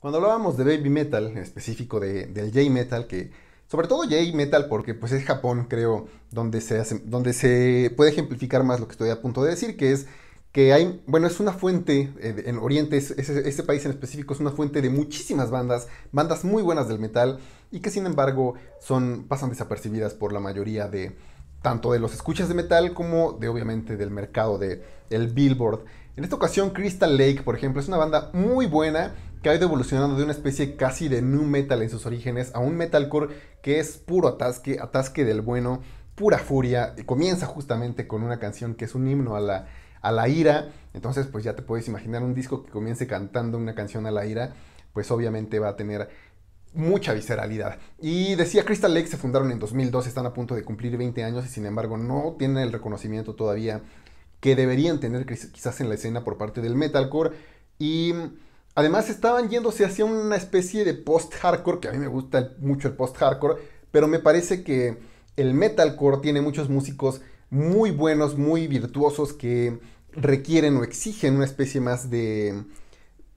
Cuando hablábamos de baby metal, en específico del J-metal, que sobre todo J-metal porque pues es Japón, creo, donde se, hace, donde se puede ejemplificar más lo que estoy a punto de decir, que es que hay, bueno, es una fuente eh, en Oriente, este país en específico es una fuente de muchísimas bandas, bandas muy buenas del metal y que sin embargo son, pasan desapercibidas por la mayoría de, tanto de los escuchas de metal como de obviamente del mercado de Billboard. En esta ocasión Crystal Lake, por ejemplo, es una banda muy buena que ha ido evolucionando de una especie casi de nu metal en sus orígenes a un metalcore que es puro atasque, atasque del bueno, pura furia, comienza justamente con una canción que es un himno a la, a la ira, entonces pues ya te puedes imaginar un disco que comience cantando una canción a la ira, pues obviamente va a tener mucha visceralidad. Y decía, Crystal Lake se fundaron en 2002, están a punto de cumplir 20 años y sin embargo no tienen el reconocimiento todavía que deberían tener quizás en la escena por parte del metalcore y Además estaban yéndose hacia una especie de post-hardcore, que a mí me gusta mucho el post-hardcore, pero me parece que el metalcore tiene muchos músicos muy buenos, muy virtuosos, que requieren o exigen una especie más de,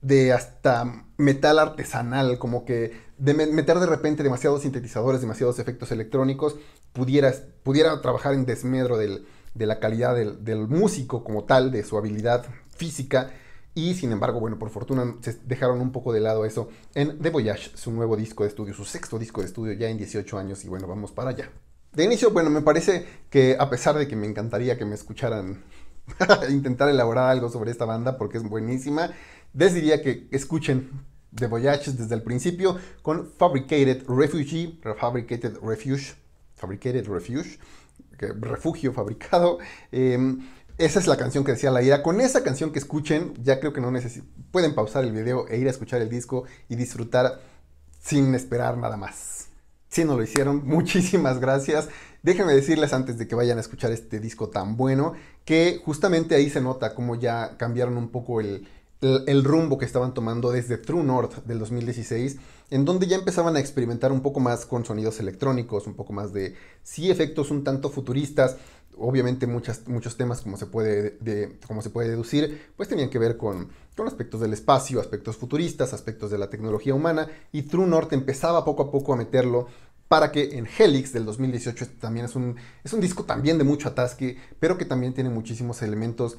de hasta metal artesanal, como que de meter de repente demasiados sintetizadores, demasiados efectos electrónicos, pudiera, pudiera trabajar en desmedro de la calidad del músico como tal, de su habilidad física y sin embargo, bueno, por fortuna se dejaron un poco de lado eso en The Voyage, su nuevo disco de estudio, su sexto disco de estudio ya en 18 años y bueno, vamos para allá. De inicio, bueno, me parece que a pesar de que me encantaría que me escucharan intentar elaborar algo sobre esta banda porque es buenísima, les que escuchen The Voyage desde el principio con Fabricated Refugee, Fabricated Refuge, Fabricated Refuge, refugio fabricado. Em, esa es la canción que decía la ira. Con esa canción que escuchen, ya creo que no necesitan. Pueden pausar el video e ir a escuchar el disco y disfrutar sin esperar nada más. Si no lo hicieron, muchísimas gracias. Déjenme decirles antes de que vayan a escuchar este disco tan bueno, que justamente ahí se nota cómo ya cambiaron un poco el, rumbo que estaban tomando desde True North del 2016, en donde ya empezaban a experimentar un poco más con sonidos electrónicos, un poco más de, sí, efectos un tanto futuristas, obviamente muchos temas, como se, puede se puede deducir, pues tenían que ver con, aspectos del espacio, aspectos futuristas, aspectos de la tecnología humana, y True North empezaba poco a poco a meterlo para que en Helix del 2018 este también es un, es un disco también de mucho atasque, pero que también tiene muchísimos elementos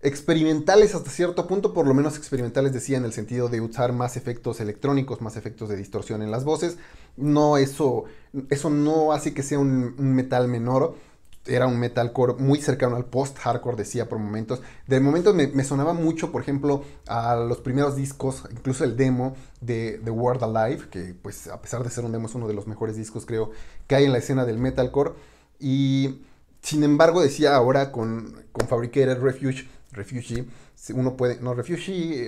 experimentales hasta cierto punto, por lo menos experimentales decía en el sentido de usar más efectos electrónicos, más efectos de distorsión en las voces. No eso, eso no hace que sea un metal menor, era un metalcore muy cercano al post-hardcore, decía por momentos. De momento me, sonaba mucho, por ejemplo, a los primeros discos, incluso el demo de The World Alive, que pues a pesar de ser un demo es uno de los mejores discos creo que hay en la escena del metalcore. Y sin embargo decía ahora con, con Fabricated Refuge, refugee, uno puede, no, refugee,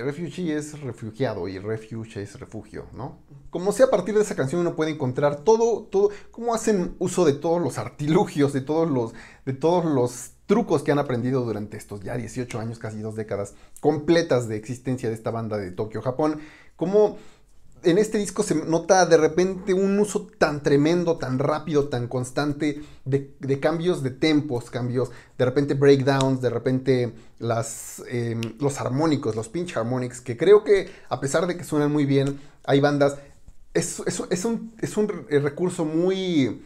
es refugiado y refuge es refugio, ¿no? Como sea, a partir de esa canción uno puede encontrar todo, todo, cómo hacen uso de todos los artilugios, de todos los, de todos los trucos que han aprendido durante estos ya 18 años, casi dos décadas completas de existencia de esta banda de Tokio, Japón, cómo en este disco se nota de repente un uso tan tremendo, tan rápido, tan constante de, cambios de tempos, cambios, de repente breakdowns, de repente em, los armónicos, los pinch harmonics, que creo que a pesar de que suenan muy bien, hay bandas, es, un, recurso muy,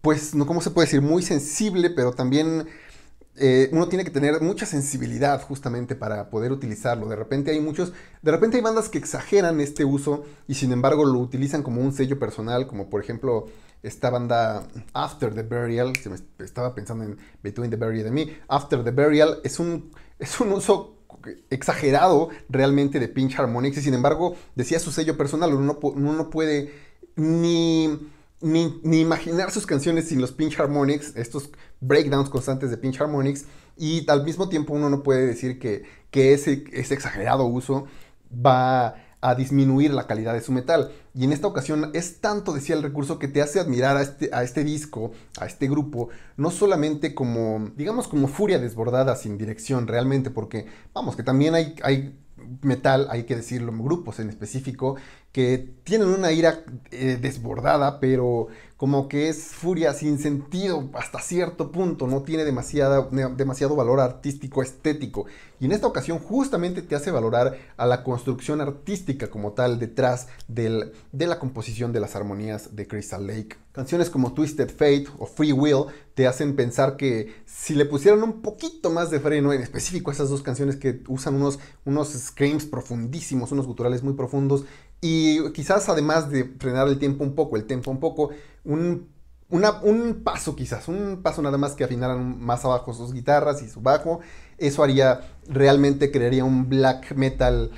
pues, no, ¿cómo se puede decir? Muy sensible, pero también eh, uno tiene que tener mucha sensibilidad justamente para poder utilizarlo. De repente hay muchos, de repente hay bandas que exageran este uso y sin embargo lo utilizan como un sello personal, como por ejemplo esta banda After the Burial, se me estaba pensando en Between the Burial de Me After the Burial es un, es un uso exagerado realmente de Pinch Harmonics y sin embargo decía su sello personal, uno no puede ni ni, imaginar sus canciones sin los pinch harmonics, estos breakdowns constantes de pinch harmonics, y al mismo tiempo uno no puede decir que, que ese, ese, exagerado uso va a disminuir la calidad de su metal. Y en esta ocasión es tanto, decía el recurso, que te hace admirar a este, a este disco, a este grupo, no solamente como, digamos, como furia desbordada sin dirección realmente, porque, vamos, que también hay, hay metal, hay que decirlo, grupos en específico, que tienen una ira eh, desbordada, pero como que es furia sin sentido hasta cierto punto, no tiene demasiada, demasiado valor artístico estético. Y en esta ocasión justamente te hace valorar a la construcción artística como tal detrás del, de la composición de las armonías de Crystal Lake. Canciones como Twisted Fate o Free Will te hacen pensar que si le pusieran un poquito más de freno, en específico a esas dos canciones que usan unos, unos screams profundísimos, unos guturales muy profundos, y quizás además de frenar el tiempo un poco, el tiempo un poco, un, un paso quizás, un paso nada más que afinaran más abajo sus guitarras y su bajo, eso haría, realmente crearía un black metal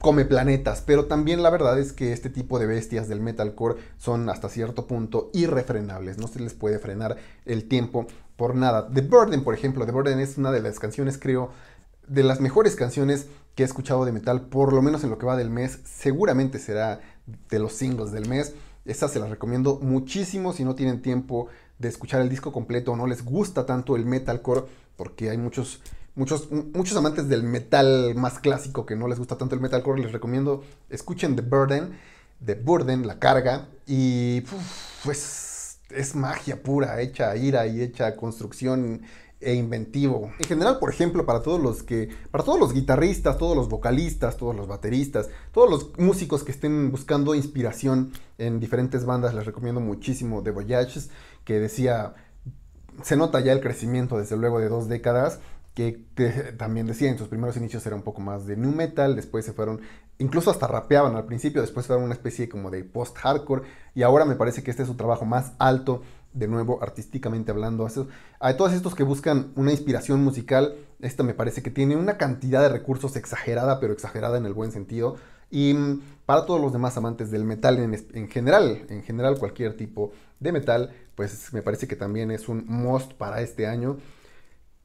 come planetas, pero también la verdad es que este tipo de bestias del metalcore son hasta cierto punto irrefrenables, no se les puede frenar el tiempo por nada. The Burden, por ejemplo, The Burden es una de las canciones, creo, de las mejores canciones que he escuchado de metal, por lo menos en lo que va del mes, seguramente será de los singles del mes. Esas se las recomiendo muchísimo si no tienen tiempo de escuchar el disco completo o no les gusta tanto el metalcore, porque hay muchos, muchos, muchos amantes del metal más clásico que no les gusta tanto el metalcore. Les recomiendo escuchen The Burden, The Burden, la carga, y pues es magia pura, hecha ira y hecha construcción e inventivo. En general, por ejemplo, para todos los que, para todos los guitarristas, todos los vocalistas, todos los bateristas, todos los músicos que estén buscando inspiración en diferentes bandas, les recomiendo muchísimo The Voyages, que decía, se nota ya el crecimiento desde luego de dos décadas, que, que también decía en sus primeros inicios era un poco más de new metal, después se fueron, incluso hasta rapeaban al principio, después fueron una especie como de post-hardcore, y ahora me parece que este es su trabajo más alto de nuevo, artísticamente hablando, a, todos estos que buscan una inspiración musical, esta me parece que tiene una cantidad de recursos exagerada, pero exagerada en el buen sentido. Y mm, para todos los demás amantes del metal en, en general, en general cualquier tipo de metal, pues me parece que también es un must para este año.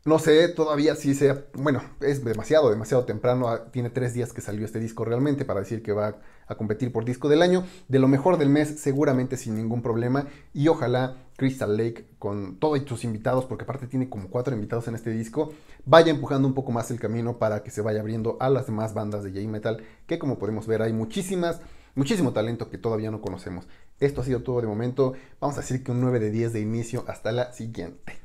No sé todavía si sea, bueno, es demasiado, demasiado temprano, ah, tiene tres días que salió este disco realmente para decir que va a competir por disco del año, de lo mejor del mes seguramente sin ningún problema y ojalá Crystal Lake con todos sus invitados, porque aparte tiene como cuatro invitados en este disco, vaya empujando un poco más el camino para que se vaya abriendo a las demás bandas de J-Metal, que como podemos ver hay muchísimas, muchísimo talento que todavía no conocemos. Esto ha sido todo de momento, vamos a decir que un 9 de 10 de inicio, hasta la siguiente.